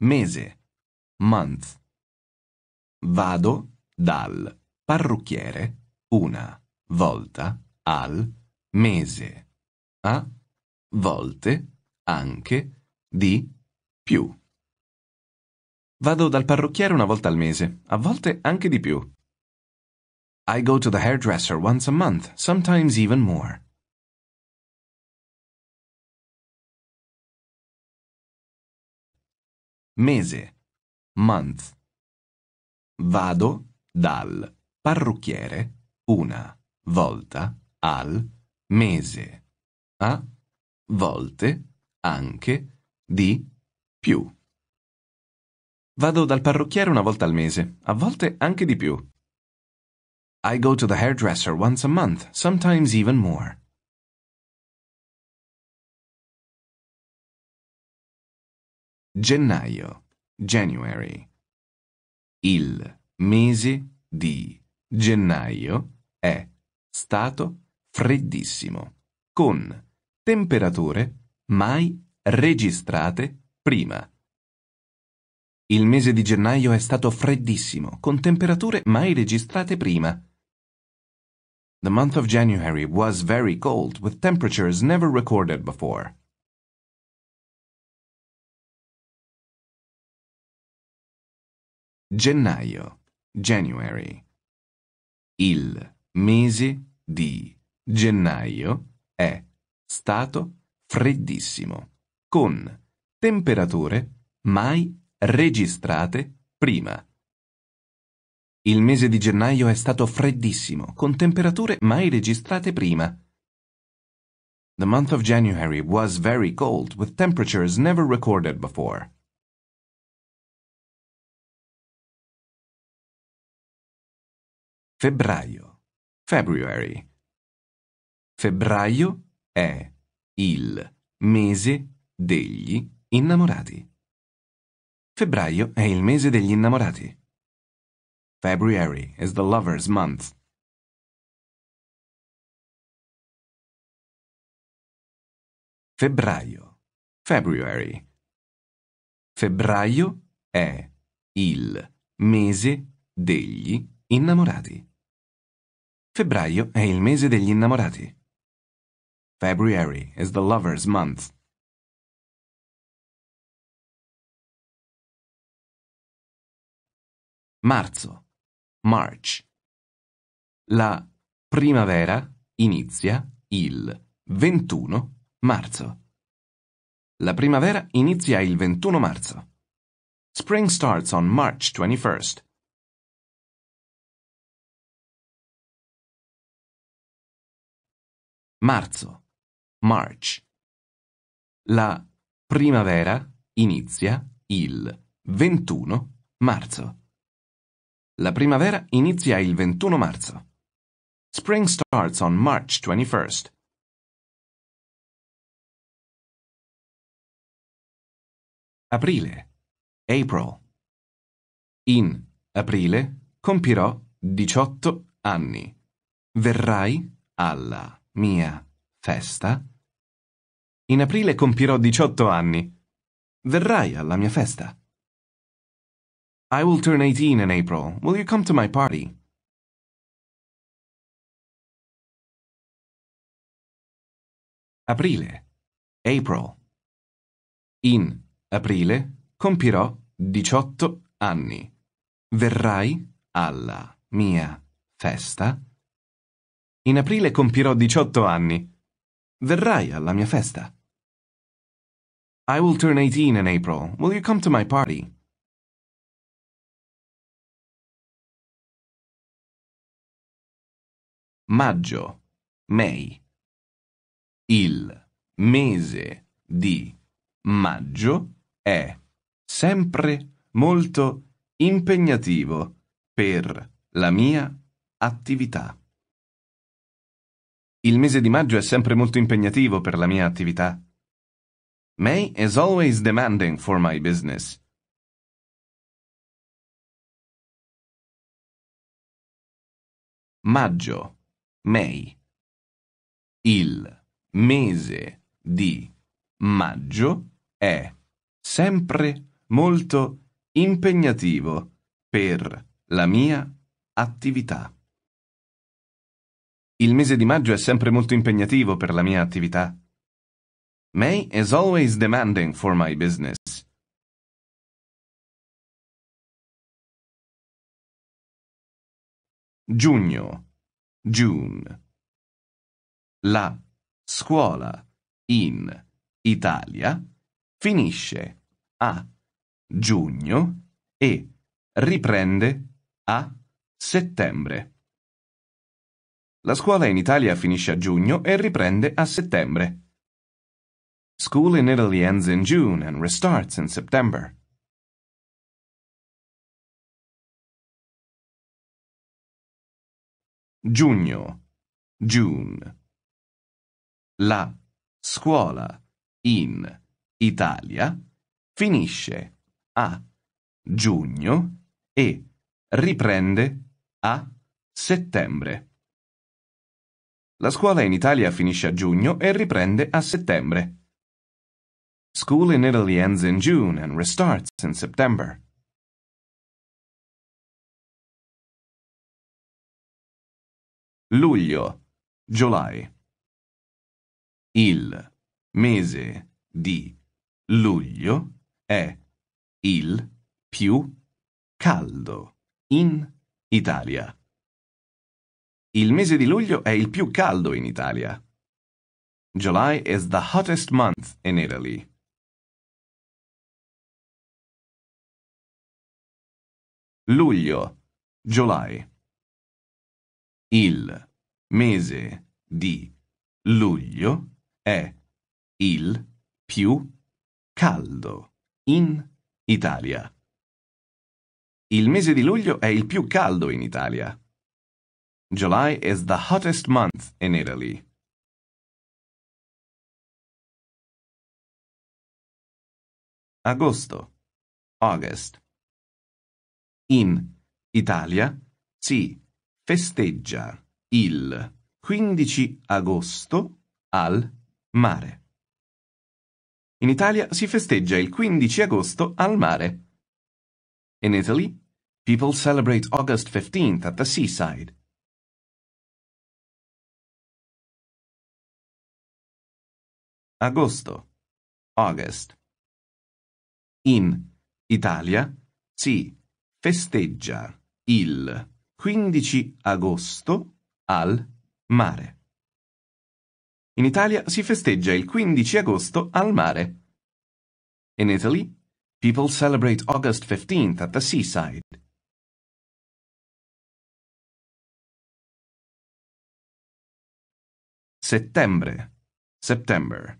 mese, month. Vado dal parrucchiere una volta al mese, a volte anche di più. Vado dal parrucchiere una volta al mese, a volte anche di più. I go to the hairdresser once a month, sometimes even more. mese, month. Vado dal parrucchiere una volta al mese, a volte anche di più. Vado dal parrucchiere una volta al mese, a volte anche di più. I go to the hairdresser once a month, sometimes even more. Gennaio, January. Il mese di gennaio è stato freddissimo, con temperature mai registrate prima. Il mese di gennaio è stato freddissimo, con temperature mai registrate prima. The month of January was very cold, with temperatures never recorded before. Gennaio, January. Il mese di gennaio è stato freddissimo, con temperature mai registrate prima. Il mese di gennaio è stato freddissimo, con temperature mai registrate prima. The month of January was very cold, with temperatures never recorded before. Febbraio. February. Febbraio è il mese degli innamorati. Febbraio è il mese degli innamorati. February is the lover's month. Febbraio. February. Febbraio è il mese degli innamorati. Febbraio è il mese degli innamorati. February is the lover's month. Marzo. March. La primavera inizia il 21 marzo. La primavera inizia il 21 marzo. Spring starts on March 21st. Marzo. March. La primavera inizia il 21 marzo. La primavera inizia il 21 marzo. Spring starts on March 21st. Aprile. April. In aprile compirò 18 anni. Verrai alla mia festa? In aprile compirò 18 anni. Verrai alla mia festa. I will turn 18 in April. Will you come to my party? Aprile. April. In aprile compirò 18 anni. Verrai alla mia festa? In aprile compirò 18 anni. Verrai alla mia festa. I will turn 18 in April. Will you come to my party? Maggio, May. Il mese di maggio è sempre molto impegnativo per la mia attività. Il mese di maggio è sempre molto impegnativo per la mia attività. May is always demanding for my business. Maggio. May. Il mese di maggio è sempre molto impegnativo per la mia attività. Il mese di maggio è sempre molto impegnativo per la mia attività. May is always demanding for my business. Giugno. June. La scuola in Italia finisce a giugno e riprende a settembre. La scuola in Italia finisce a giugno e riprende a settembre. School in Italy ends in June and restarts in September. Giugno. June. La scuola in Italia finisce a giugno e riprende a settembre. La scuola in Italia finisce a giugno e riprende a settembre. School in Italy ends in June and restarts in September. Luglio, July. Il mese di luglio è il più caldo in Italia. Il mese di luglio è il più caldo in Italia. July is the hottest month in Italy. Luglio, July. Il mese di luglio è il più caldo in Italia. Il mese di luglio è il più caldo in Italia. July is the hottest month in Italy. Agosto. August. In Italia si festeggia il 15 agosto al mare. In Italia si festeggia il 15 agosto al mare. In Italy, people celebrate August 15th at the seaside. agosto, August. In Italia si festeggia il 15 agosto al mare. In Italia si festeggia il 15 agosto al mare. In Italy, people celebrate August 15th at the seaside. Settembre. September.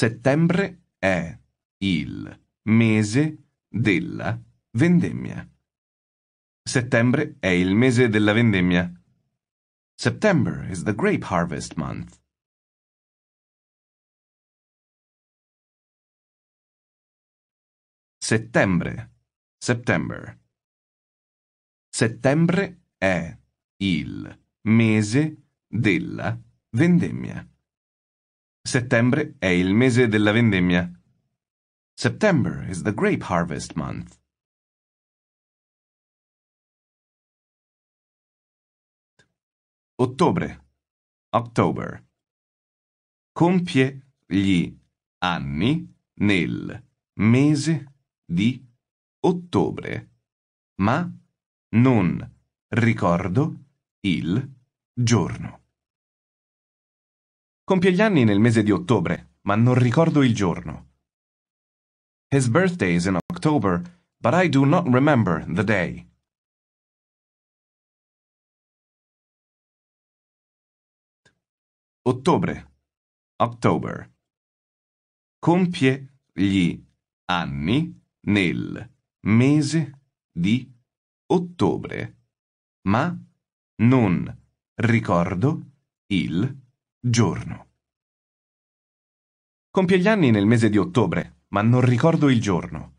Settembre è il mese della vendemmia. Settembre è il mese della vendemmia. September is the grape harvest month. Settembre. September. Settembre è il mese della vendemmia. Settembre è il mese della vendemmia. September is the grape harvest month. Ottobre. October. Compie gli anni nel mese di ottobre, ma non ricordo il giorno. Compie gli anni nel mese di ottobre, ma non ricordo il giorno. His birthday is in October, but I do not remember the day. Ottobre. October. Compie gli anni nel mese di ottobre, ma non ricordo il giorno. Giorno. Compie gli anni nel mese di ottobre, ma non ricordo il giorno.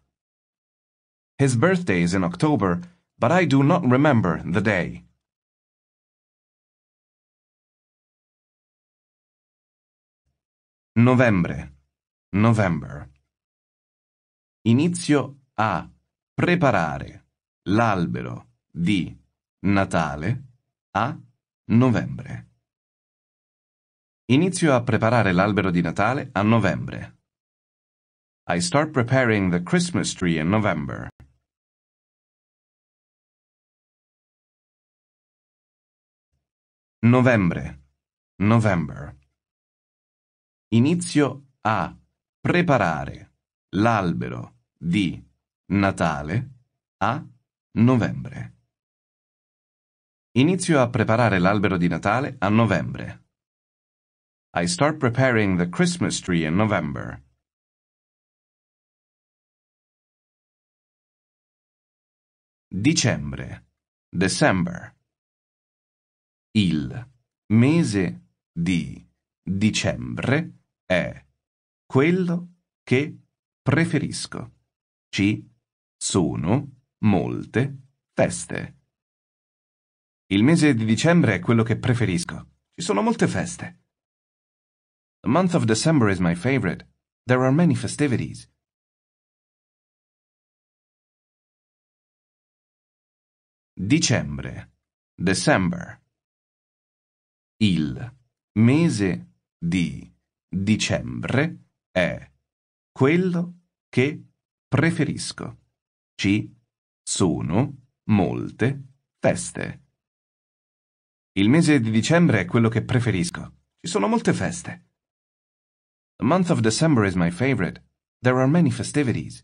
His birthday is in October, but I do not remember the day. Novembre. November. Inizio a preparare l'albero di Natale a novembre. Inizio a preparare l'albero di Natale a novembre. I start preparing the Christmas tree in November. Novembre. November. Inizio a preparare l'albero di Natale a novembre. Inizio a preparare l'albero di Natale a novembre. I start preparing the Christmas tree in November. Dicembre. December. Il mese di dicembre è quello che preferisco. Ci sono molte feste. Il mese di dicembre è quello che preferisco. Ci sono molte feste. The month of December is my favorite. There are many festivities. Dicembre. December. Il mese di dicembre è quello che preferisco. Ci sono molte feste. Il mese di dicembre è quello che preferisco. Ci sono molte feste. The month of December is my favorite. There are many festivities.